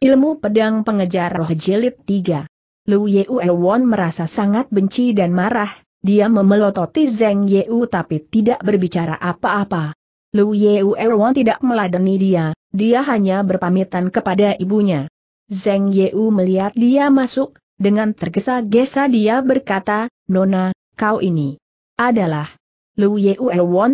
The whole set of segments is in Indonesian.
Ilmu Pedang Pengejar Roh Jelit 3 Lu Yeu merasa sangat benci dan marah, dia memelototi Zeng Yeu tapi tidak berbicara apa-apa. Lu Yeu tidak meladeni dia, dia hanya berpamitan kepada ibunya. Zeng Yeu melihat dia masuk, dengan tergesa-gesa dia berkata, Nona, kau ini adalah. Lu Yeu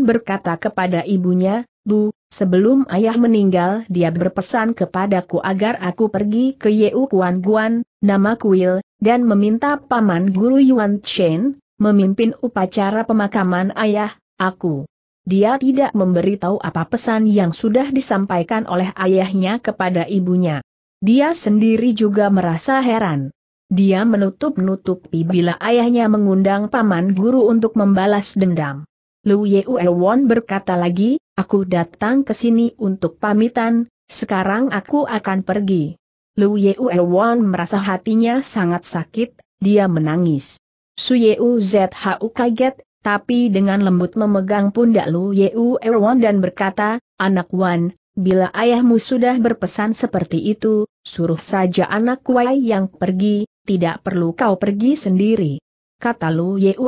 berkata kepada ibunya, Bu, Sebelum ayah meninggal dia berpesan kepadaku agar aku pergi ke Yeu Kuan Guan, nama kuil, dan meminta paman guru Yuan Chen, memimpin upacara pemakaman ayah, aku. Dia tidak memberitahu apa pesan yang sudah disampaikan oleh ayahnya kepada ibunya. Dia sendiri juga merasa heran. Dia menutup-nutupi bila ayahnya mengundang paman guru untuk membalas dendam. Lu Yue berkata lagi, aku datang ke sini untuk pamitan, sekarang aku akan pergi. Lu Yue merasa hatinya sangat sakit, dia menangis. Su H U kaget, tapi dengan lembut memegang pundak Lu Yeu dan berkata, anak Wan, bila ayahmu sudah berpesan seperti itu, suruh saja anak Wai yang pergi, tidak perlu kau pergi sendiri. Kata Lu Yue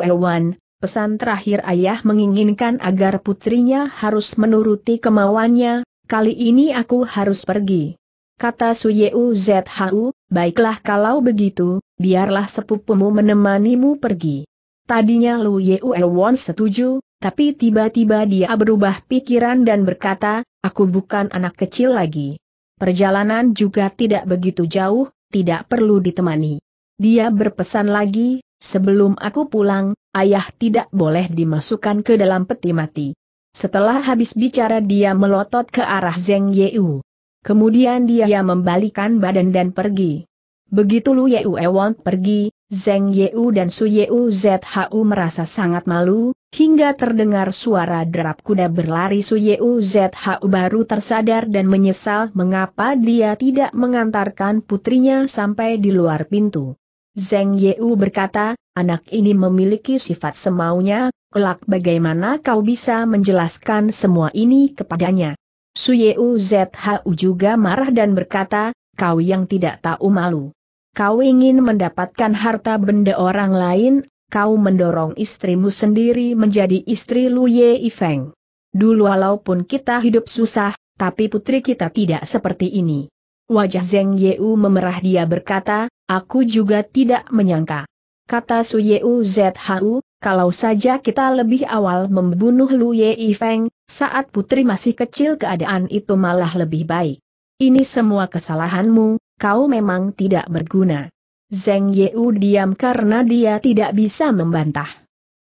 Pesan terakhir ayah menginginkan agar putrinya harus menuruti kemauannya, kali ini aku harus pergi. Kata Suyeu Zhu, baiklah kalau begitu, biarlah sepupumu menemanimu pergi. Tadinya Lu Yeuewon setuju, tapi tiba-tiba dia berubah pikiran dan berkata, aku bukan anak kecil lagi. Perjalanan juga tidak begitu jauh, tidak perlu ditemani. Dia berpesan lagi, Sebelum aku pulang, ayah tidak boleh dimasukkan ke dalam peti mati. Setelah habis bicara dia melotot ke arah Zeng Yeu. Kemudian dia membalikan badan dan pergi. Begitu Lu Yeu Ewon pergi, Zeng Yeu dan Su Yeu Zhu merasa sangat malu, hingga terdengar suara derap kuda berlari Su Yeu Zhu baru tersadar dan menyesal mengapa dia tidak mengantarkan putrinya sampai di luar pintu. Zeng Yeu berkata, anak ini memiliki sifat semaunya, kelak bagaimana kau bisa menjelaskan semua ini kepadanya. Su Yeu Zhu juga marah dan berkata, kau yang tidak tahu malu. Kau ingin mendapatkan harta benda orang lain, kau mendorong istrimu sendiri menjadi istri Lu Ye Ifeng. Dulu walaupun kita hidup susah, tapi putri kita tidak seperti ini. Wajah Zeng Yeu memerah dia berkata, aku juga tidak menyangka. Kata Su Yeu Zhu, kalau saja kita lebih awal membunuh Lu Yei Feng, saat putri masih kecil keadaan itu malah lebih baik. Ini semua kesalahanmu, kau memang tidak berguna. Zeng Yeu diam karena dia tidak bisa membantah.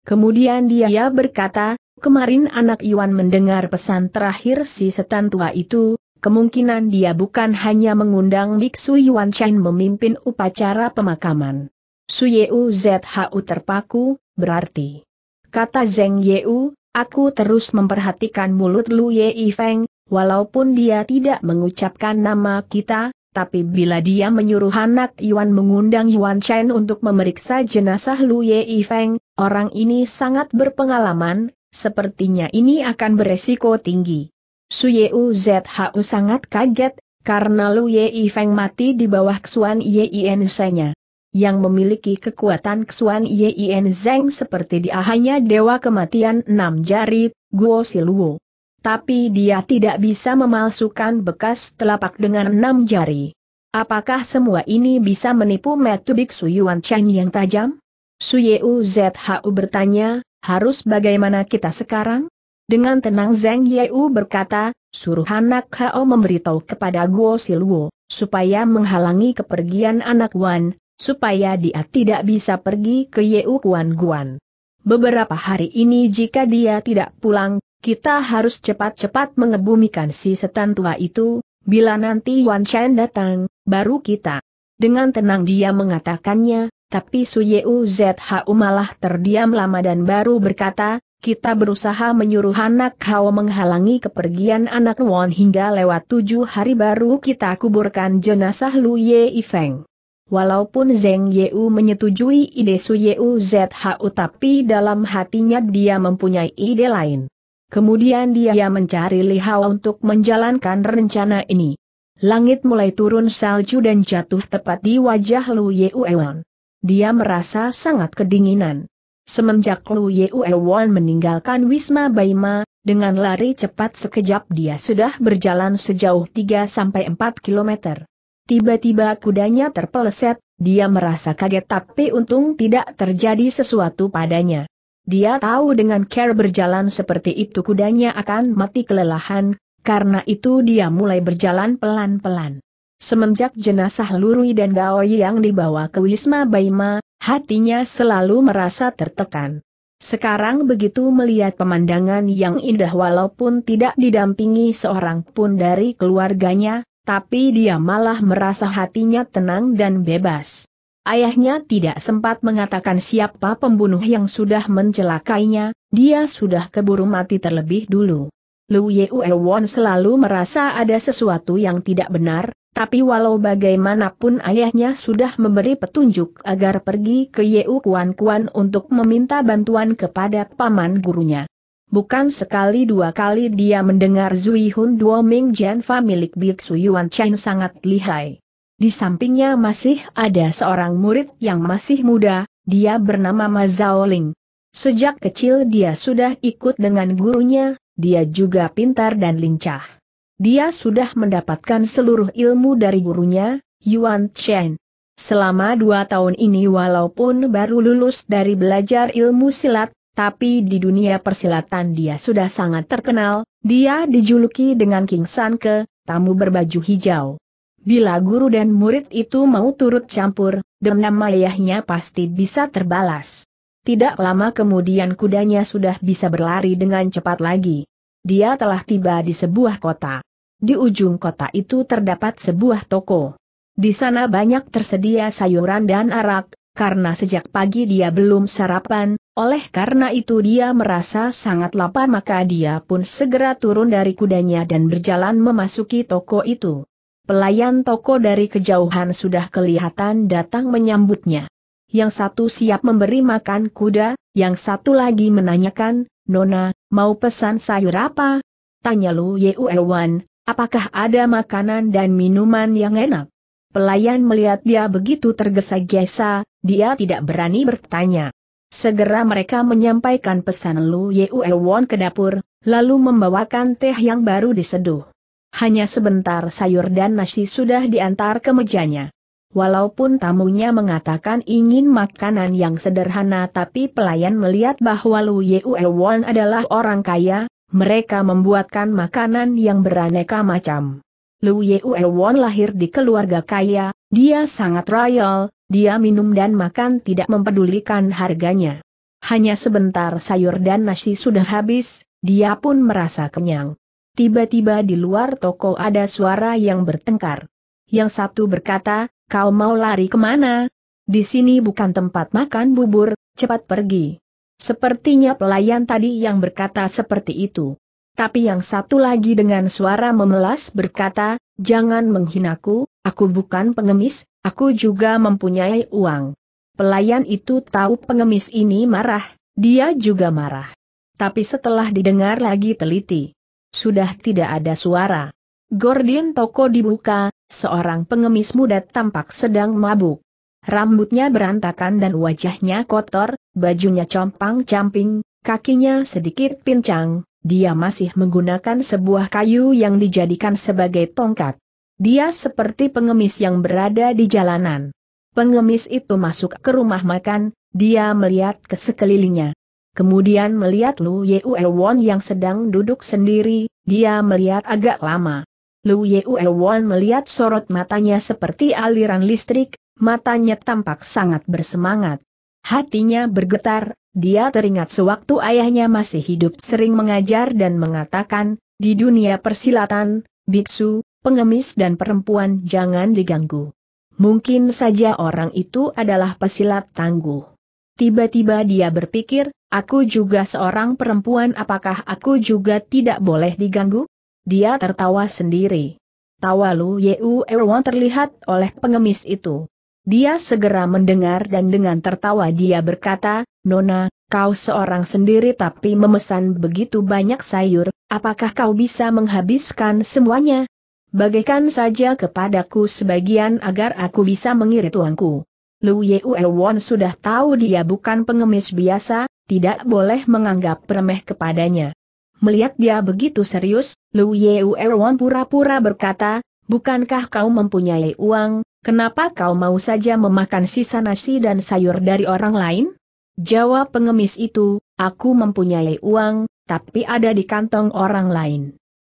Kemudian dia berkata, kemarin anak Iwan mendengar pesan terakhir si setan tua itu, kemungkinan dia bukan hanya mengundang Biksu Yuan Chen memimpin upacara pemakaman. Yeu ZHU terpaku, berarti. Kata Zeng Yeu, aku terus memperhatikan mulut Lu Yei Feng, walaupun dia tidak mengucapkan nama kita, tapi bila dia menyuruh anak Yuan mengundang Yuan Chen untuk memeriksa jenazah Lu Yei Feng, orang ini sangat berpengalaman, sepertinya ini akan beresiko tinggi. Su Yeu Zhu sangat kaget, karena Lu Yei Feng mati di bawah Xuan Yein Zengnya. Yang memiliki kekuatan Xuan Yein Zeng seperti hanya Dewa Kematian Enam Jari, Guo Siluo. Tapi dia tidak bisa memalsukan bekas telapak dengan enam jari. Apakah semua ini bisa menipu Metu Biksu Yuan Chen yang tajam? Su Yeu Zhu bertanya, harus bagaimana kita sekarang? Dengan tenang Zhang Yeu berkata, suruh anak Hao memberitahu kepada Guo Silwo, supaya menghalangi kepergian anak Wan, supaya dia tidak bisa pergi ke Yeu Kuan Guan. Beberapa hari ini jika dia tidak pulang, kita harus cepat-cepat mengebumikan si setan tua itu, bila nanti Wan Chen datang, baru kita. Dengan tenang dia mengatakannya, tapi Su Yeu Zhu malah terdiam lama dan baru berkata, kita berusaha menyuruh anak Hao menghalangi kepergian anak Won hingga lewat tujuh hari baru kita kuburkan jenazah Lu Ye Ifeng. Walaupun Zeng Yeu menyetujui ide Su Yeu ZHU tapi dalam hatinya dia mempunyai ide lain. Kemudian dia mencari Li Hao untuk menjalankan rencana ini. Langit mulai turun salju dan jatuh tepat di wajah Lu Yeu Ewan. Dia merasa sangat kedinginan. Semenjak Lu Yeuewon meninggalkan Wisma Baima, dengan lari cepat sekejap dia sudah berjalan sejauh 3-4 km. Tiba-tiba kudanya terpeleset, dia merasa kaget tapi untung tidak terjadi sesuatu padanya. Dia tahu dengan care berjalan seperti itu kudanya akan mati kelelahan, karena itu dia mulai berjalan pelan-pelan. Semenjak jenazah Lurui dan Yi yang dibawa ke Wisma Baima, hatinya selalu merasa tertekan. Sekarang begitu melihat pemandangan yang indah walaupun tidak didampingi seorang pun dari keluarganya, tapi dia malah merasa hatinya tenang dan bebas. Ayahnya tidak sempat mengatakan siapa pembunuh yang sudah mencelakainya, dia sudah keburu mati terlebih dulu. Lu Yue Won selalu merasa ada sesuatu yang tidak benar, tapi walau bagaimanapun ayahnya sudah memberi petunjuk agar pergi ke Yeu Kuan Kuan untuk meminta bantuan kepada paman gurunya. Bukan sekali dua kali dia mendengar Zui Hun Duo Ming Jianfa milik Biksu Yuan Chen sangat lihai. Di sampingnya masih ada seorang murid yang masih muda, dia bernama Ma Zhao Ling. Sejak kecil dia sudah ikut dengan gurunya, dia juga pintar dan lincah. Dia sudah mendapatkan seluruh ilmu dari gurunya, Yuan Chen. Selama dua tahun ini walaupun baru lulus dari belajar ilmu silat, tapi di dunia persilatan dia sudah sangat terkenal, dia dijuluki dengan King San Ke, tamu berbaju hijau. Bila guru dan murid itu mau turut campur, dendam ayahnya pasti bisa terbalas. Tidak lama kemudian kudanya sudah bisa berlari dengan cepat lagi. Dia telah tiba di sebuah kota. Di ujung kota itu terdapat sebuah toko. Di sana banyak tersedia sayuran dan arak, karena sejak pagi dia belum sarapan, oleh karena itu dia merasa sangat lapar maka dia pun segera turun dari kudanya dan berjalan memasuki toko itu. Pelayan toko dari kejauhan sudah kelihatan datang menyambutnya. Yang satu siap memberi makan kuda, yang satu lagi menanyakan, Nona, mau pesan sayur apa? Tanya Lu Yewewan, Apakah ada makanan dan minuman yang enak? Pelayan melihat dia begitu tergesa-gesa, dia tidak berani bertanya. Segera mereka menyampaikan pesan Lu Won ke dapur, lalu membawakan teh yang baru diseduh. Hanya sebentar sayur dan nasi sudah diantar ke mejanya. Walaupun tamunya mengatakan ingin makanan yang sederhana tapi pelayan melihat bahwa Lu Won adalah orang kaya, mereka membuatkan makanan yang beraneka macam. Lu Ye Won lahir di keluarga kaya, dia sangat royal, dia minum dan makan tidak mempedulikan harganya. Hanya sebentar sayur dan nasi sudah habis, dia pun merasa kenyang. Tiba-tiba di luar toko ada suara yang bertengkar. Yang satu berkata, kau mau lari kemana? Di sini bukan tempat makan bubur, cepat pergi. Sepertinya pelayan tadi yang berkata seperti itu. Tapi yang satu lagi dengan suara memelas berkata, jangan menghinaku, aku bukan pengemis, aku juga mempunyai uang. Pelayan itu tahu pengemis ini marah, dia juga marah. Tapi setelah didengar lagi teliti, sudah tidak ada suara. Gordian toko dibuka, seorang pengemis muda tampak sedang mabuk. Rambutnya berantakan dan wajahnya kotor, bajunya compang-camping, kakinya sedikit pincang, dia masih menggunakan sebuah kayu yang dijadikan sebagai tongkat. Dia seperti pengemis yang berada di jalanan. Pengemis itu masuk ke rumah makan, dia melihat ke sekelilingnya. Kemudian melihat Lu Yue Won yang sedang duduk sendiri, dia melihat agak lama. Lu Yue Won melihat sorot matanya seperti aliran listrik, Matanya tampak sangat bersemangat. Hatinya bergetar, dia teringat sewaktu ayahnya masih hidup sering mengajar dan mengatakan, di dunia persilatan, biksu, pengemis dan perempuan jangan diganggu. Mungkin saja orang itu adalah pesilat tangguh. Tiba-tiba dia berpikir, aku juga seorang perempuan apakah aku juga tidak boleh diganggu? Dia tertawa sendiri. Tawa Lu Yeu Erwan terlihat oleh pengemis itu. Dia segera mendengar dan dengan tertawa dia berkata, Nona, kau seorang sendiri tapi memesan begitu banyak sayur, apakah kau bisa menghabiskan semuanya? Bagaikan saja kepadaku sebagian agar aku bisa mengirit uangku. Lu Ye Won sudah tahu dia bukan pengemis biasa, tidak boleh menganggap remeh kepadanya. Melihat dia begitu serius, Lu Ye Won pura-pura berkata, Bukankah kau mempunyai uang, Kenapa kau mau saja memakan sisa nasi dan sayur dari orang lain? Jawab pengemis itu, aku mempunyai uang, tapi ada di kantong orang lain.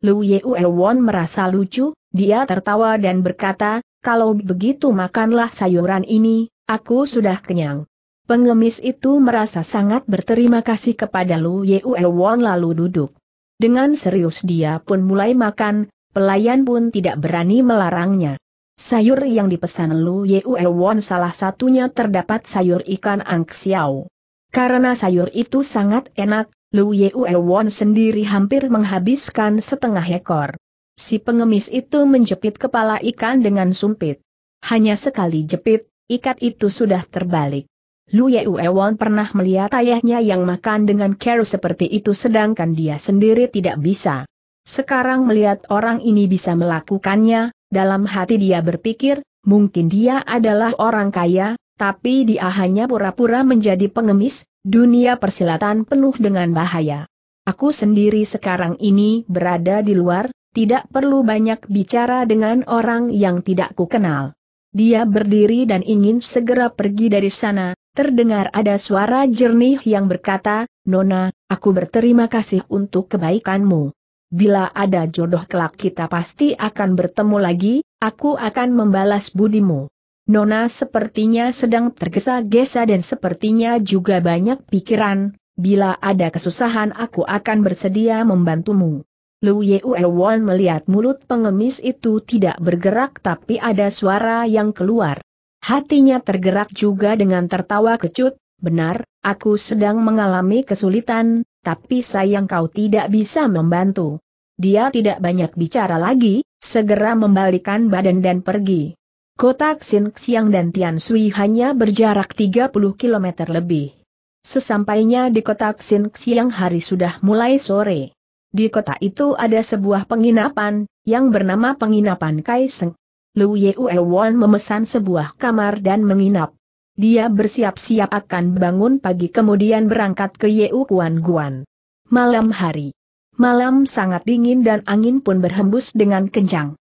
Lu Won merasa lucu, dia tertawa dan berkata, kalau begitu makanlah sayuran ini, aku sudah kenyang. Pengemis itu merasa sangat berterima kasih kepada Lu Won lalu duduk. Dengan serius dia pun mulai makan, pelayan pun tidak berani melarangnya. Sayur yang dipesan Lu Yue Won salah satunya terdapat sayur ikan angsiau. Karena sayur itu sangat enak, Lu Yue Won sendiri hampir menghabiskan setengah ekor. Si pengemis itu menjepit kepala ikan dengan sumpit. Hanya sekali jepit, ikat itu sudah terbalik. Lu Yue Won pernah melihat ayahnya yang makan dengan care seperti itu sedangkan dia sendiri tidak bisa. Sekarang melihat orang ini bisa melakukannya, dalam hati dia berpikir, mungkin dia adalah orang kaya, tapi dia hanya pura-pura menjadi pengemis, dunia persilatan penuh dengan bahaya. Aku sendiri sekarang ini berada di luar, tidak perlu banyak bicara dengan orang yang tidak kukenal. Dia berdiri dan ingin segera pergi dari sana, terdengar ada suara jernih yang berkata, Nona, aku berterima kasih untuk kebaikanmu. Bila ada jodoh kelak kita pasti akan bertemu lagi, aku akan membalas budimu. Nona sepertinya sedang tergesa-gesa dan sepertinya juga banyak pikiran, bila ada kesusahan aku akan bersedia membantumu. Lu Yeuewon melihat mulut pengemis itu tidak bergerak tapi ada suara yang keluar. Hatinya tergerak juga dengan tertawa kecut, benar, aku sedang mengalami kesulitan, tapi sayang kau tidak bisa membantu. Dia tidak banyak bicara lagi, segera membalikan badan dan pergi. Kota Xinxiang dan Sui hanya berjarak 30 km lebih. Sesampainya di kota Xinxiang hari sudah mulai sore. Di kota itu ada sebuah penginapan, yang bernama penginapan Kaiseng. Lu Yue Won memesan sebuah kamar dan menginap dia bersiap-siap akan bangun pagi kemudian berangkat ke Yeu Kuan Guan. Malam hari. Malam sangat dingin dan angin pun berhembus dengan kencang.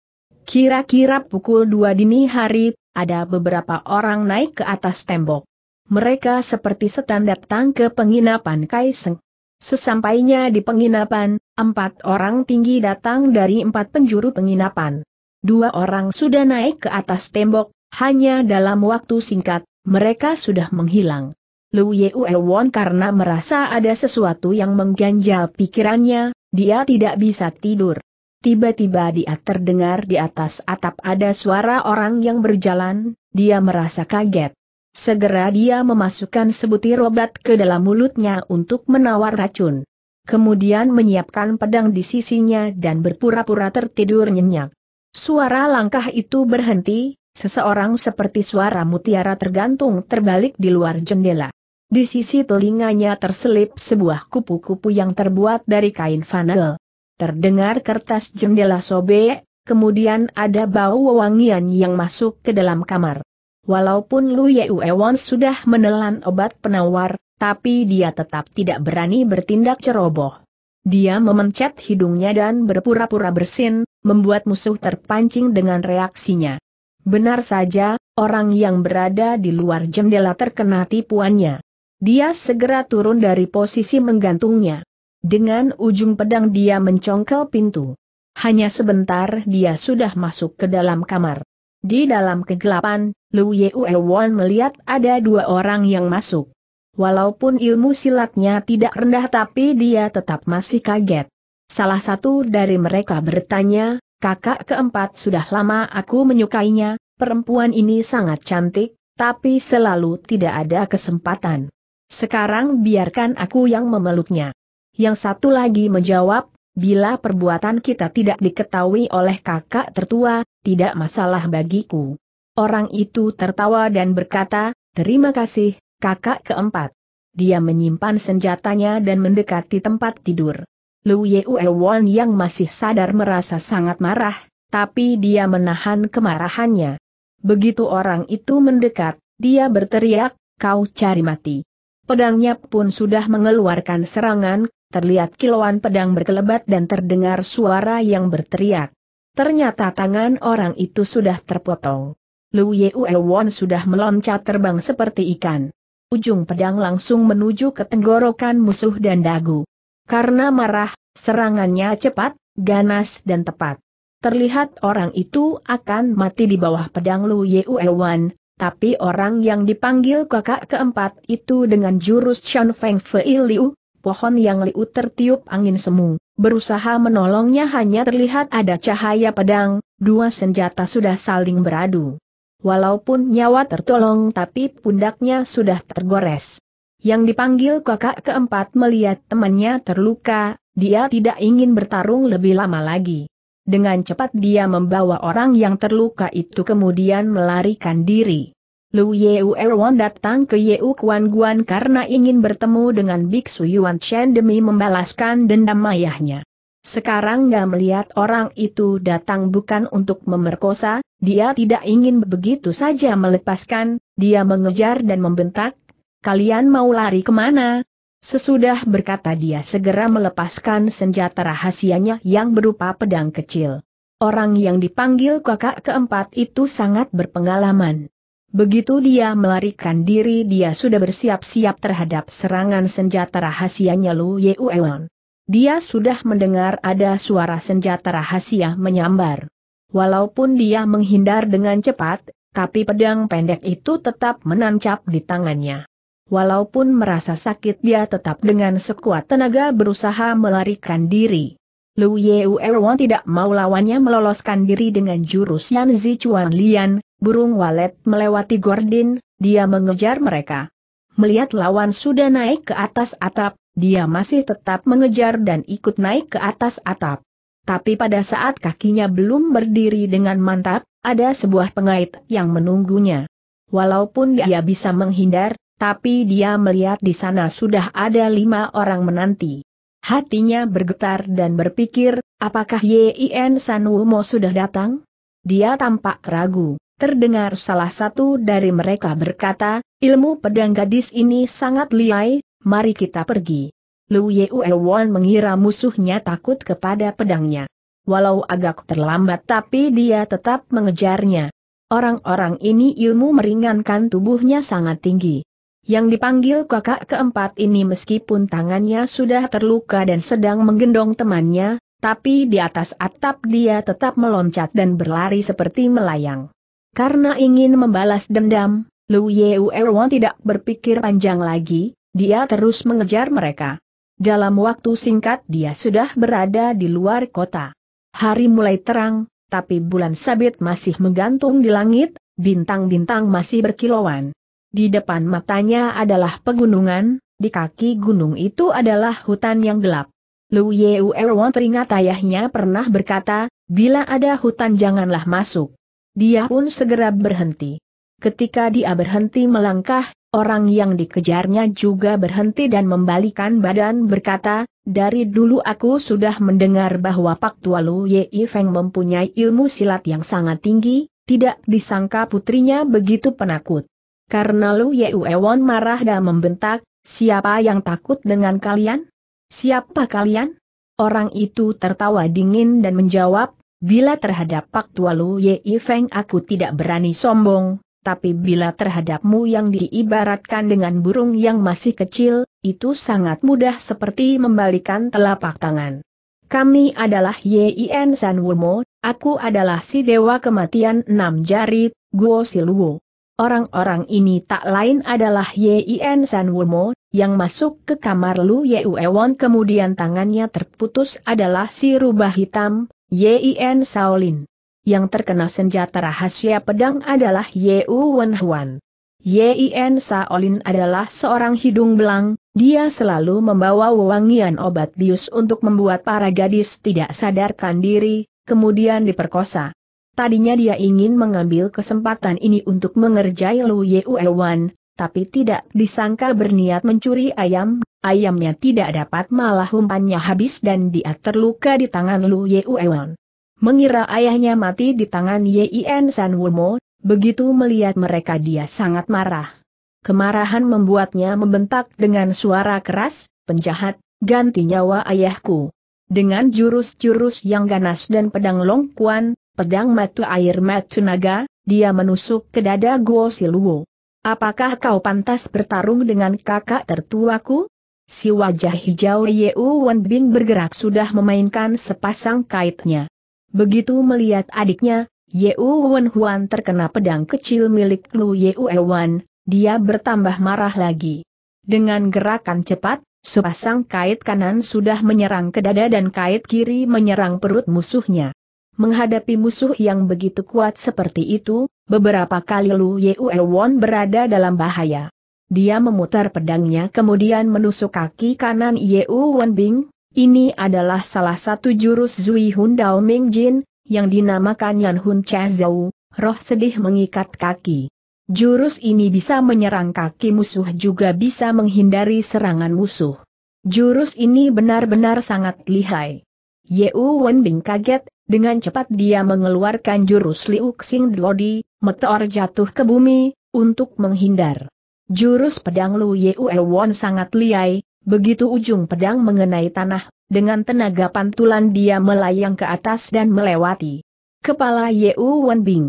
Kira-kira pukul dua dini hari, ada beberapa orang naik ke atas tembok. Mereka seperti setan datang ke penginapan Kaiseng. Sesampainya di penginapan, empat orang tinggi datang dari empat penjuru penginapan. Dua orang sudah naik ke atas tembok, hanya dalam waktu singkat, mereka sudah menghilang. Lu Won karena merasa ada sesuatu yang mengganjal pikirannya, dia tidak bisa tidur. Tiba-tiba dia terdengar di atas atap ada suara orang yang berjalan, dia merasa kaget. Segera dia memasukkan sebutir obat ke dalam mulutnya untuk menawar racun. Kemudian menyiapkan pedang di sisinya dan berpura-pura tertidur nyenyak. Suara langkah itu berhenti, Seseorang seperti suara mutiara tergantung terbalik di luar jendela. Di sisi telinganya terselip sebuah kupu-kupu yang terbuat dari kain fanel. Terdengar kertas jendela sobek, kemudian ada bau wangian yang masuk ke dalam kamar. Walaupun Lu Yeuewon sudah menelan obat penawar, tapi dia tetap tidak berani bertindak ceroboh. Dia memencet hidungnya dan berpura-pura bersin, membuat musuh terpancing dengan reaksinya. Benar saja, orang yang berada di luar jendela terkena tipuannya. Dia segera turun dari posisi menggantungnya. Dengan ujung pedang dia mencongkel pintu. Hanya sebentar dia sudah masuk ke dalam kamar. Di dalam kegelapan, Lu Won melihat ada dua orang yang masuk. Walaupun ilmu silatnya tidak rendah tapi dia tetap masih kaget. Salah satu dari mereka bertanya, kakak keempat sudah lama aku menyukainya, perempuan ini sangat cantik, tapi selalu tidak ada kesempatan. Sekarang biarkan aku yang memeluknya. Yang satu lagi menjawab, bila perbuatan kita tidak diketahui oleh kakak tertua, tidak masalah bagiku. Orang itu tertawa dan berkata, terima kasih, kakak keempat. Dia menyimpan senjatanya dan mendekati tempat tidur. Lu Yeuewon yang masih sadar merasa sangat marah, tapi dia menahan kemarahannya. Begitu orang itu mendekat, dia berteriak, kau cari mati. Pedangnya pun sudah mengeluarkan serangan, terlihat kilauan pedang berkelebat dan terdengar suara yang berteriak. Ternyata tangan orang itu sudah terpotong. Lu Yeuewon sudah meloncat terbang seperti ikan. Ujung pedang langsung menuju ke tenggorokan musuh dan dagu. Karena marah, serangannya cepat, ganas dan tepat. Terlihat orang itu akan mati di bawah pedang Lu Wan, tapi orang yang dipanggil kakak keempat itu dengan jurus Chan Feng Fei Liu, pohon yang Liu tertiup angin semu, berusaha menolongnya hanya terlihat ada cahaya pedang, dua senjata sudah saling beradu. Walaupun nyawa tertolong tapi pundaknya sudah tergores yang dipanggil kakak keempat melihat temannya terluka, dia tidak ingin bertarung lebih lama lagi. Dengan cepat dia membawa orang yang terluka itu kemudian melarikan diri. Lu Yeu Erwan datang ke Yeu Kuan Guan karena ingin bertemu dengan Biksu Yuan Chen demi membalaskan dendam ayahnya. Sekarang gak melihat orang itu datang bukan untuk memerkosa, dia tidak ingin begitu saja melepaskan, dia mengejar dan membentak, Kalian mau lari kemana? Sesudah berkata dia segera melepaskan senjata rahasianya yang berupa pedang kecil. Orang yang dipanggil kakak keempat itu sangat berpengalaman. Begitu dia melarikan diri dia sudah bersiap-siap terhadap serangan senjata rahasianya Lu Yeuewon. Dia sudah mendengar ada suara senjata rahasia menyambar. Walaupun dia menghindar dengan cepat, tapi pedang pendek itu tetap menancap di tangannya. Walaupun merasa sakit dia tetap dengan sekuat tenaga berusaha melarikan diri. Lu Yeu tidak mau lawannya meloloskan diri dengan jurus Yan Zichuan Lian, burung walet melewati gordin, dia mengejar mereka. Melihat lawan sudah naik ke atas atap, dia masih tetap mengejar dan ikut naik ke atas atap. Tapi pada saat kakinya belum berdiri dengan mantap, ada sebuah pengait yang menunggunya. Walaupun dia bisa menghindar, tapi dia melihat di sana sudah ada lima orang menanti. Hatinya bergetar dan berpikir, apakah Yin Sanumo sudah datang? Dia tampak ragu. Terdengar salah satu dari mereka berkata, ilmu pedang gadis ini sangat liai, mari kita pergi. Lu Wan mengira musuhnya takut kepada pedangnya. Walau agak terlambat tapi dia tetap mengejarnya. Orang-orang ini ilmu meringankan tubuhnya sangat tinggi. Yang dipanggil kakak keempat ini meskipun tangannya sudah terluka dan sedang menggendong temannya, tapi di atas atap dia tetap meloncat dan berlari seperti melayang. Karena ingin membalas dendam, Lu Yeuerwon tidak berpikir panjang lagi, dia terus mengejar mereka. Dalam waktu singkat dia sudah berada di luar kota. Hari mulai terang, tapi bulan sabit masih menggantung di langit, bintang-bintang masih berkilauan. Di depan matanya adalah pegunungan, di kaki gunung itu adalah hutan yang gelap. Lu Yeu Erwan teringat ayahnya pernah berkata, bila ada hutan janganlah masuk. Dia pun segera berhenti. Ketika dia berhenti melangkah, orang yang dikejarnya juga berhenti dan membalikan badan berkata, dari dulu aku sudah mendengar bahwa Pak Tua Lu Yei Feng mempunyai ilmu silat yang sangat tinggi, tidak disangka putrinya begitu penakut. Karena Lu Yeuewon marah dan membentak, siapa yang takut dengan kalian? Siapa kalian? Orang itu tertawa dingin dan menjawab, bila terhadap Pak Tua Lu Yei Feng aku tidak berani sombong, tapi bila terhadapmu yang diibaratkan dengan burung yang masih kecil, itu sangat mudah seperti membalikan telapak tangan. Kami adalah En San Wumo, aku adalah si dewa kematian enam jari, Guo Siluo. Orang-orang ini tak lain adalah Yin San Wumo, yang masuk ke kamar Lu Ye Yeuewon kemudian tangannya terputus adalah si rubah hitam, Yin Shaolin Yang terkena senjata rahasia pedang adalah Ye Uwen Huan. Yin Shaolin adalah seorang hidung belang, dia selalu membawa wangian obat bius untuk membuat para gadis tidak sadarkan diri, kemudian diperkosa. Tadinya dia ingin mengambil kesempatan ini untuk mengerjai Lu Yuewan, tapi tidak disangka berniat mencuri ayam, ayamnya tidak dapat malah umpannya habis dan dia terluka di tangan Lu Yuewan. Mengira ayahnya mati di tangan Yen San Wumo, begitu melihat mereka dia sangat marah. Kemarahan membuatnya membentak dengan suara keras, penjahat, ganti nyawa ayahku. Dengan jurus-jurus yang ganas dan pedang longkuan, pedang matu air matu naga, dia menusuk ke dada Guo Siluo. Apakah kau pantas bertarung dengan kakak tertuaku? Si wajah hijau Yeu Wan Bin bergerak sudah memainkan sepasang kaitnya. Begitu melihat adiknya, Yeu Wan Huan terkena pedang kecil milik Lu Yeu Wan, dia bertambah marah lagi. Dengan gerakan cepat, sepasang kait kanan sudah menyerang ke dada dan kait kiri menyerang perut musuhnya. Menghadapi musuh yang begitu kuat seperti itu, beberapa kali Lu Won berada dalam bahaya. Dia memutar pedangnya kemudian menusuk kaki kanan Won Bing, ini adalah salah satu jurus Zui Hun Dao Ming Jin, yang dinamakan Yan Hun Cha Zhou, roh sedih mengikat kaki. Jurus ini bisa menyerang kaki musuh juga bisa menghindari serangan musuh. Jurus ini benar-benar sangat lihai. Yeu Bing kaget, dengan cepat dia mengeluarkan jurus Liu Xing Duodi, meteor jatuh ke bumi, untuk menghindar. Jurus pedang Lu Yue Won sangat liai, begitu ujung pedang mengenai tanah, dengan tenaga pantulan dia melayang ke atas dan melewati. Kepala Yeu Won Bing.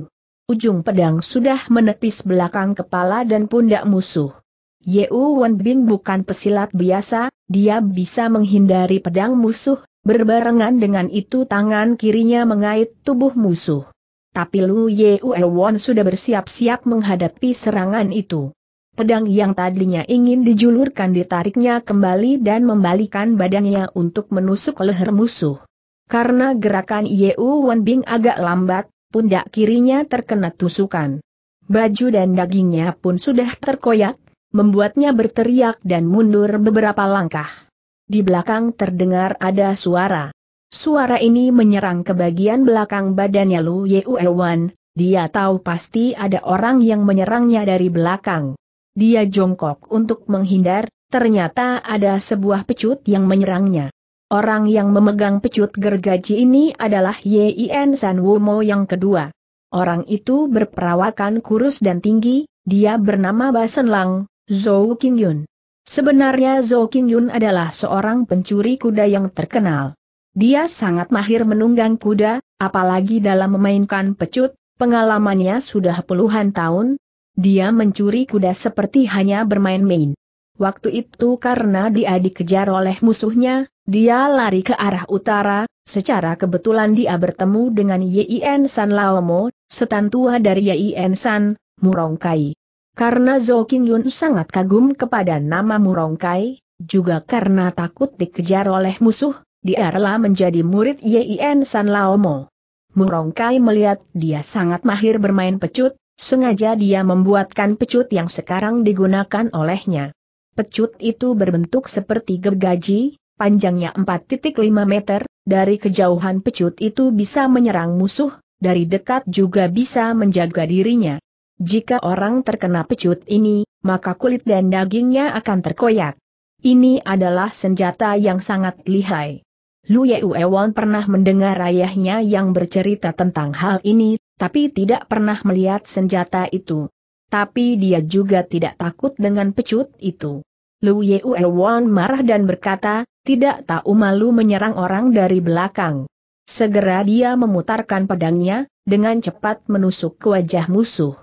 Ujung pedang sudah menepis belakang kepala dan pundak musuh. Yeu Won Bing bukan pesilat biasa, dia bisa menghindari pedang musuh, Berbarengan dengan itu tangan kirinya mengait tubuh musuh. Tapi Lu Won sudah bersiap-siap menghadapi serangan itu. Pedang yang tadinya ingin dijulurkan ditariknya kembali dan membalikan badannya untuk menusuk leher musuh. Karena gerakan Won Bing agak lambat, pundak kirinya terkena tusukan. Baju dan dagingnya pun sudah terkoyak, membuatnya berteriak dan mundur beberapa langkah di belakang terdengar ada suara. Suara ini menyerang ke bagian belakang badannya Lu Yewewan, dia tahu pasti ada orang yang menyerangnya dari belakang. Dia jongkok untuk menghindar, ternyata ada sebuah pecut yang menyerangnya. Orang yang memegang pecut gergaji ini adalah Yin San Wumo yang kedua. Orang itu berperawakan kurus dan tinggi, dia bernama Basenlang, Zhou Qingyun. Sebenarnya Zhou Qingyun adalah seorang pencuri kuda yang terkenal. Dia sangat mahir menunggang kuda, apalagi dalam memainkan pecut, pengalamannya sudah puluhan tahun. Dia mencuri kuda seperti hanya bermain-main. Waktu itu karena dia dikejar oleh musuhnya, dia lari ke arah utara, secara kebetulan dia bertemu dengan Yien San Laomo, setan tua dari Yien San, Murongkai. Karena Zhou Qingyun sangat kagum kepada nama Murongkai, juga karena takut dikejar oleh musuh, dia rela menjadi murid Yin San Laomo. Murongkai melihat dia sangat mahir bermain pecut, sengaja dia membuatkan pecut yang sekarang digunakan olehnya. Pecut itu berbentuk seperti gergaji, panjangnya 4.5 meter, dari kejauhan pecut itu bisa menyerang musuh, dari dekat juga bisa menjaga dirinya. Jika orang terkena pecut ini, maka kulit dan dagingnya akan terkoyak. Ini adalah senjata yang sangat lihai. Lu Yeuewon pernah mendengar ayahnya yang bercerita tentang hal ini, tapi tidak pernah melihat senjata itu. Tapi dia juga tidak takut dengan pecut itu. Lu Yeuewon marah dan berkata, tidak tahu malu menyerang orang dari belakang. Segera dia memutarkan pedangnya, dengan cepat menusuk ke wajah musuh.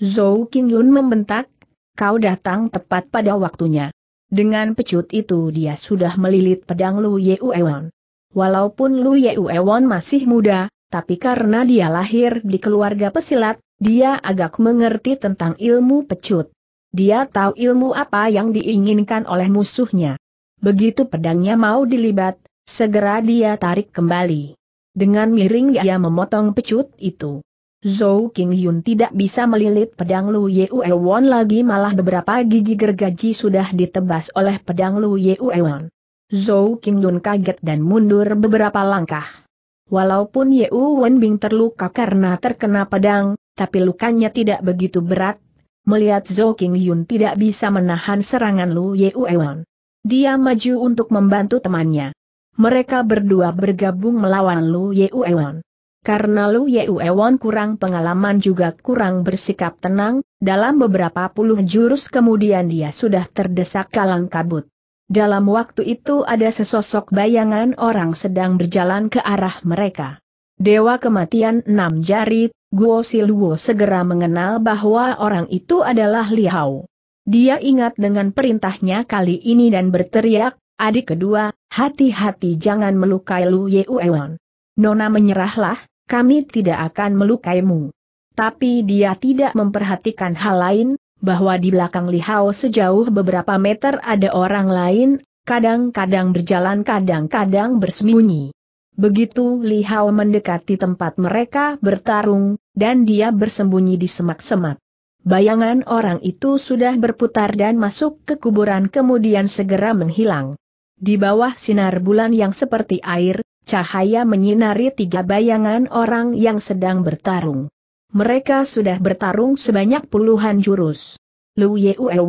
Zhou Qingyun membentak, kau datang tepat pada waktunya. Dengan pecut itu dia sudah melilit pedang Lu Yeuewon. Walaupun Lu Yeuewon masih muda, tapi karena dia lahir di keluarga pesilat, dia agak mengerti tentang ilmu pecut. Dia tahu ilmu apa yang diinginkan oleh musuhnya. Begitu pedangnya mau dilibat, segera dia tarik kembali. Dengan miring dia memotong pecut itu. Zhou King Yun tidak bisa melilit pedang Lu Won lagi malah beberapa gigi gergaji sudah ditebas oleh pedang Lu Won. Zhou King Yun kaget dan mundur beberapa langkah. Walaupun Wen Bing terluka karena terkena pedang, tapi lukanya tidak begitu berat. Melihat Zhou King Yun tidak bisa menahan serangan Lu Won. Dia maju untuk membantu temannya. Mereka berdua bergabung melawan Lu Won. Karena Lu Won kurang pengalaman juga kurang bersikap tenang, dalam beberapa puluh jurus kemudian dia sudah terdesak kalang kabut. Dalam waktu itu ada sesosok bayangan orang sedang berjalan ke arah mereka. Dewa kematian enam jari, Guo Siluo segera mengenal bahwa orang itu adalah Li Hao. Dia ingat dengan perintahnya kali ini dan berteriak, adik kedua, hati-hati jangan melukai Lu Won. Nona menyerahlah, kami tidak akan melukaimu. Tapi dia tidak memperhatikan hal lain, bahwa di belakang Li Hao sejauh beberapa meter ada orang lain, kadang-kadang berjalan kadang-kadang bersembunyi. Begitu Li Hao mendekati tempat mereka bertarung, dan dia bersembunyi di semak-semak. Bayangan orang itu sudah berputar dan masuk ke kuburan kemudian segera menghilang. Di bawah sinar bulan yang seperti air, Cahaya menyinari tiga bayangan orang yang sedang bertarung. Mereka sudah bertarung sebanyak puluhan jurus. Lu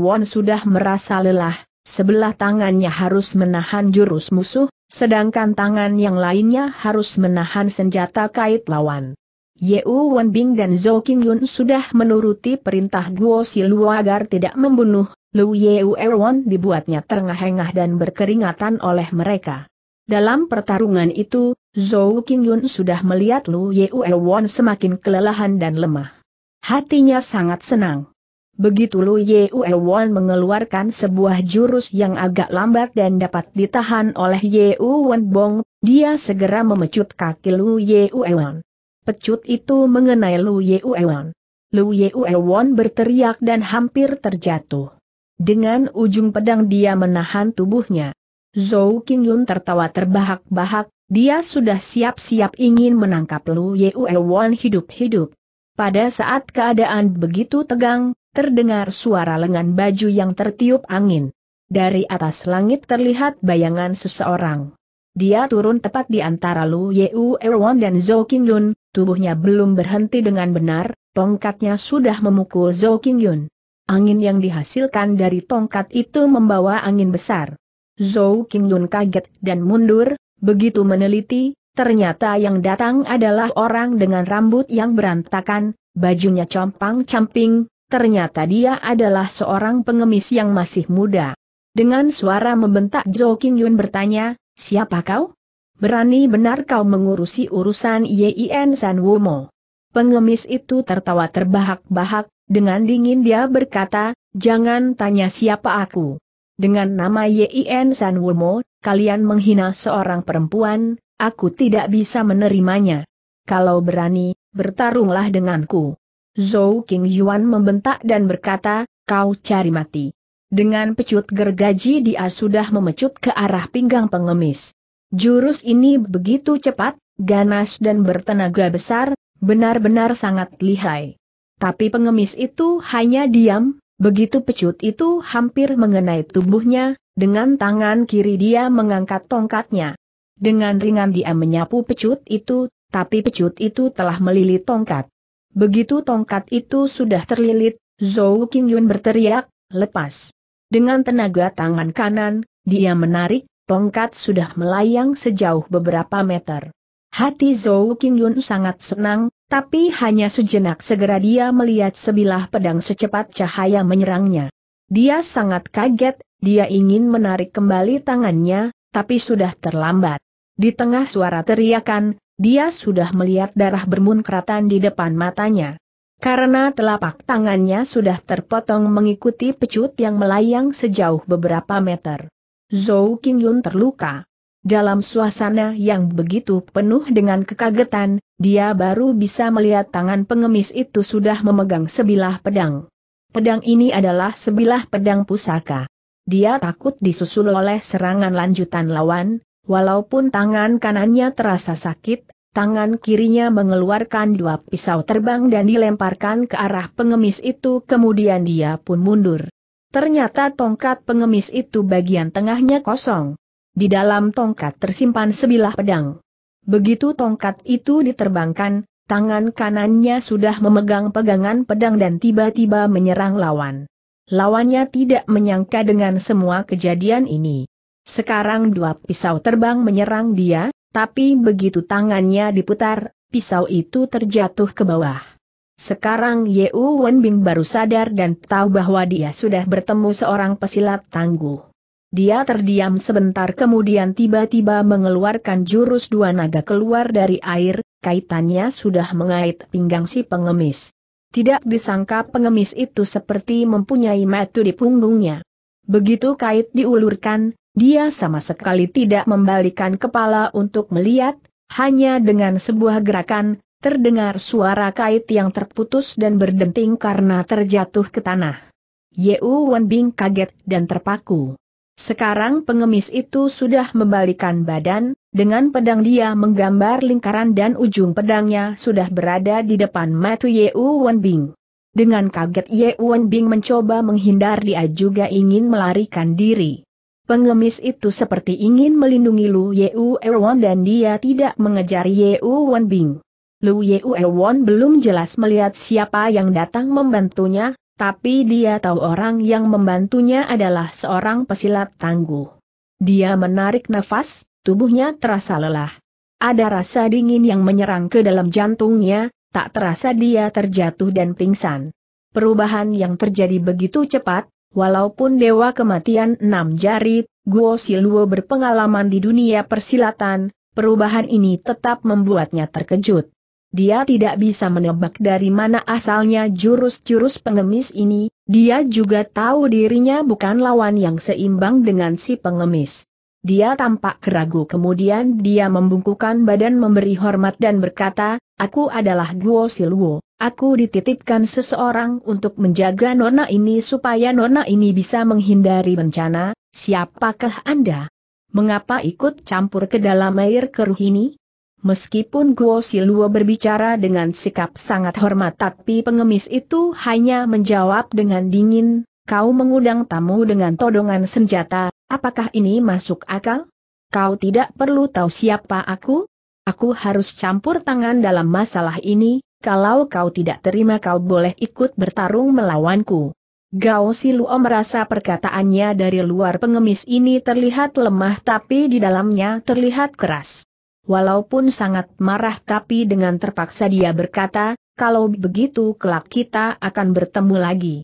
Won sudah merasa lelah, sebelah tangannya harus menahan jurus musuh, sedangkan tangan yang lainnya harus menahan senjata kait lawan. Yeu Bing dan Zhou Qingyun sudah menuruti perintah Guo Silu agar tidak membunuh, Lu Yeu Won dibuatnya terengah-engah dan berkeringatan oleh mereka. Dalam pertarungan itu, Zhou Qingyun sudah melihat Lu Yewon semakin kelelahan dan lemah. Hatinya sangat senang. Begitu Lu Yewon mengeluarkan sebuah jurus yang agak lambat dan dapat ditahan oleh Yewon Bong, dia segera memecut kaki Lu Yewon. Pecut itu mengenai Lu Yewon. Lu Yewon berteriak dan hampir terjatuh. Dengan ujung pedang dia menahan tubuhnya. Zhou Qingyun tertawa terbahak-bahak, dia sudah siap-siap ingin menangkap Lu Yue Won hidup-hidup. Pada saat keadaan begitu tegang, terdengar suara lengan baju yang tertiup angin. Dari atas langit terlihat bayangan seseorang. Dia turun tepat di antara Lu Yeu Erwon dan Zhou Qingyun, tubuhnya belum berhenti dengan benar, tongkatnya sudah memukul Zhou Qingyun. Angin yang dihasilkan dari tongkat itu membawa angin besar. Zhou Qingyun kaget dan mundur, begitu meneliti, ternyata yang datang adalah orang dengan rambut yang berantakan, bajunya compang-camping, ternyata dia adalah seorang pengemis yang masih muda. Dengan suara membentak Zhou Qingyun bertanya, siapa kau? Berani benar kau mengurusi urusan Yin San Wumo. Pengemis itu tertawa terbahak-bahak, dengan dingin dia berkata, jangan tanya siapa aku dengan nama Yin San Wumo, kalian menghina seorang perempuan, aku tidak bisa menerimanya. Kalau berani, bertarunglah denganku. Zhou King Yuan membentak dan berkata, kau cari mati. Dengan pecut gergaji dia sudah memecut ke arah pinggang pengemis. Jurus ini begitu cepat, ganas dan bertenaga besar, benar-benar sangat lihai. Tapi pengemis itu hanya diam, Begitu pecut itu hampir mengenai tubuhnya, dengan tangan kiri dia mengangkat tongkatnya. Dengan ringan dia menyapu pecut itu, tapi pecut itu telah melilit tongkat. Begitu tongkat itu sudah terlilit, Zhou Qingyun berteriak, lepas. Dengan tenaga tangan kanan, dia menarik, tongkat sudah melayang sejauh beberapa meter. Hati Zhou Qingyun sangat senang, tapi hanya sejenak segera dia melihat sebilah pedang secepat cahaya menyerangnya. Dia sangat kaget, dia ingin menarik kembali tangannya, tapi sudah terlambat. Di tengah suara teriakan, dia sudah melihat darah bermunkratan di depan matanya. Karena telapak tangannya sudah terpotong mengikuti pecut yang melayang sejauh beberapa meter. Zhou Qingyun terluka. Dalam suasana yang begitu penuh dengan kekagetan, dia baru bisa melihat tangan pengemis itu sudah memegang sebilah pedang. Pedang ini adalah sebilah pedang pusaka. Dia takut disusul oleh serangan lanjutan lawan, walaupun tangan kanannya terasa sakit, tangan kirinya mengeluarkan dua pisau terbang dan dilemparkan ke arah pengemis itu kemudian dia pun mundur. Ternyata tongkat pengemis itu bagian tengahnya kosong. Di dalam tongkat tersimpan sebilah pedang. Begitu tongkat itu diterbangkan, tangan kanannya sudah memegang pegangan pedang dan tiba-tiba menyerang lawan. Lawannya tidak menyangka dengan semua kejadian ini. Sekarang dua pisau terbang menyerang dia, tapi begitu tangannya diputar, pisau itu terjatuh ke bawah. Sekarang Yeu Wenbing baru sadar dan tahu bahwa dia sudah bertemu seorang pesilat tangguh. Dia terdiam sebentar kemudian tiba-tiba mengeluarkan jurus dua naga keluar dari air, kaitannya sudah mengait pinggang si pengemis. Tidak disangka pengemis itu seperti mempunyai metu di punggungnya. Begitu kait diulurkan, dia sama sekali tidak membalikan kepala untuk melihat, hanya dengan sebuah gerakan, terdengar suara kait yang terputus dan berdenting karena terjatuh ke tanah. Yeu Wan kaget dan terpaku. Sekarang pengemis itu sudah membalikan badan, dengan pedang dia menggambar lingkaran dan ujung pedangnya sudah berada di depan mata Ye Bing. Dengan kaget Ye Bing mencoba menghindar dia juga ingin melarikan diri. Pengemis itu seperti ingin melindungi Lu Ye Wen dan dia tidak mengejar Ye Bing. Lu Ye Wen belum jelas melihat siapa yang datang membantunya, tapi dia tahu orang yang membantunya adalah seorang pesilat tangguh. Dia menarik nafas, tubuhnya terasa lelah. Ada rasa dingin yang menyerang ke dalam jantungnya, tak terasa dia terjatuh dan pingsan. Perubahan yang terjadi begitu cepat, walaupun dewa kematian enam jari, Guo Siluo berpengalaman di dunia persilatan, perubahan ini tetap membuatnya terkejut. Dia tidak bisa menebak dari mana asalnya jurus-jurus pengemis ini, dia juga tahu dirinya bukan lawan yang seimbang dengan si pengemis. Dia tampak keragu kemudian dia membungkukkan badan memberi hormat dan berkata, Aku adalah Guo Silwo, aku dititipkan seseorang untuk menjaga nona ini supaya nona ini bisa menghindari bencana, siapakah Anda? Mengapa ikut campur ke dalam air keruh ini? Meskipun Guo Siluo berbicara dengan sikap sangat hormat tapi pengemis itu hanya menjawab dengan dingin, kau mengundang tamu dengan todongan senjata, apakah ini masuk akal? Kau tidak perlu tahu siapa aku? Aku harus campur tangan dalam masalah ini, kalau kau tidak terima kau boleh ikut bertarung melawanku. Gao Siluo merasa perkataannya dari luar pengemis ini terlihat lemah tapi di dalamnya terlihat keras. Walaupun sangat marah tapi dengan terpaksa dia berkata, kalau begitu kelak kita akan bertemu lagi.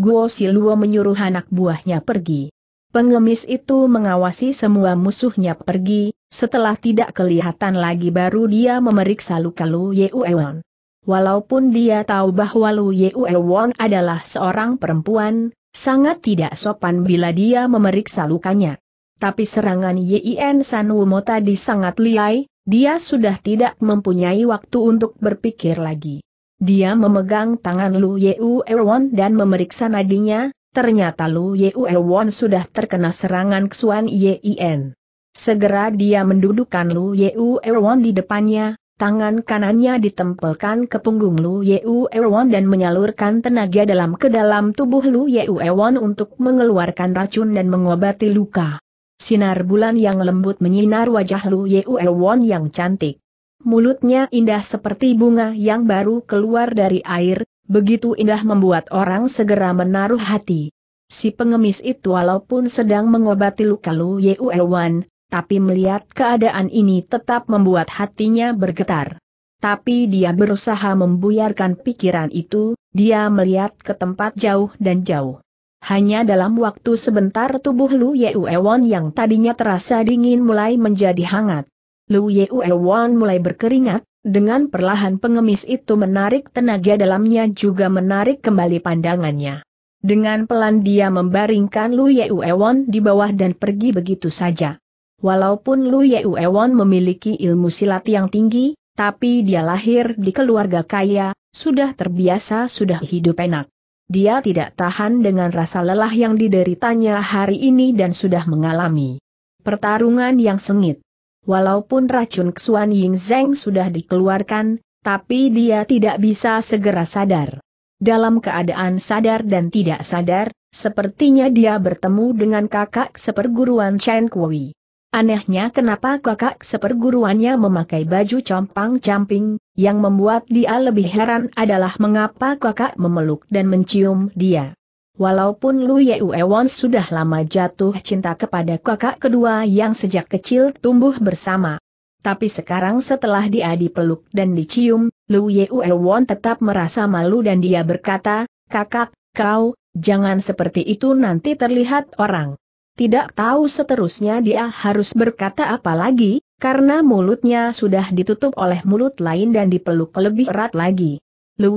Guo Siluo menyuruh anak buahnya pergi. Pengemis itu mengawasi semua musuhnya pergi, setelah tidak kelihatan lagi baru dia memeriksa luka Lu Yeuewon. Walaupun dia tahu bahwa Lu Yeuewon adalah seorang perempuan, sangat tidak sopan bila dia memeriksa lukanya. Tapi serangan Yin Wumo tadi sangat liai, dia sudah tidak mempunyai waktu untuk berpikir lagi. Dia memegang tangan Lu Yeu Erwon dan memeriksa nadinya, ternyata Lu Yeu Erwon sudah terkena serangan Xuan Yin. Segera dia mendudukkan Lu Yeu Erwon di depannya, tangan kanannya ditempelkan ke punggung Lu Yeu Erwon dan menyalurkan tenaga dalam ke dalam tubuh Lu Yeu Erwon untuk mengeluarkan racun dan mengobati luka. Sinar bulan yang lembut menyinar wajah Lu Ye Won yang cantik. Mulutnya indah seperti bunga yang baru keluar dari air, begitu indah membuat orang segera menaruh hati. Si pengemis itu walaupun sedang mengobati luka Lu Ye Won, tapi melihat keadaan ini tetap membuat hatinya bergetar. Tapi dia berusaha membuyarkan pikiran itu, dia melihat ke tempat jauh dan jauh. Hanya dalam waktu sebentar tubuh Lu Yeuewon yang tadinya terasa dingin mulai menjadi hangat. Lu Yeuewon mulai berkeringat, dengan perlahan pengemis itu menarik tenaga dalamnya juga menarik kembali pandangannya. Dengan pelan dia membaringkan Lu Yeuewon di bawah dan pergi begitu saja. Walaupun Lu Yeuewon memiliki ilmu silat yang tinggi, tapi dia lahir di keluarga kaya, sudah terbiasa sudah hidup enak. Dia tidak tahan dengan rasa lelah yang dideritanya hari ini dan sudah mengalami pertarungan yang sengit. Walaupun racun Xuan Ying Zeng sudah dikeluarkan, tapi dia tidak bisa segera sadar. Dalam keadaan sadar dan tidak sadar, sepertinya dia bertemu dengan kakak seperguruan Chen Kui. Anehnya kenapa kakak seperguruannya memakai baju compang-camping, yang membuat dia lebih heran adalah mengapa kakak memeluk dan mencium dia. Walaupun Lu Yeuewon sudah lama jatuh cinta kepada kakak kedua yang sejak kecil tumbuh bersama. Tapi sekarang setelah dia dipeluk dan dicium, Lu Yeuewon tetap merasa malu dan dia berkata, kakak, kau, jangan seperti itu nanti terlihat orang tidak tahu seterusnya dia harus berkata apa lagi, karena mulutnya sudah ditutup oleh mulut lain dan dipeluk lebih erat lagi. Lu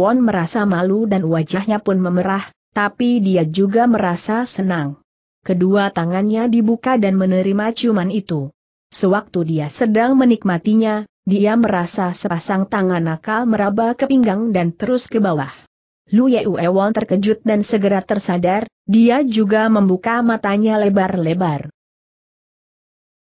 Won merasa malu dan wajahnya pun memerah, tapi dia juga merasa senang. Kedua tangannya dibuka dan menerima ciuman itu. Sewaktu dia sedang menikmatinya, dia merasa sepasang tangan nakal meraba ke pinggang dan terus ke bawah. Lu Yeu terkejut dan segera tersadar, dia juga membuka matanya lebar-lebar.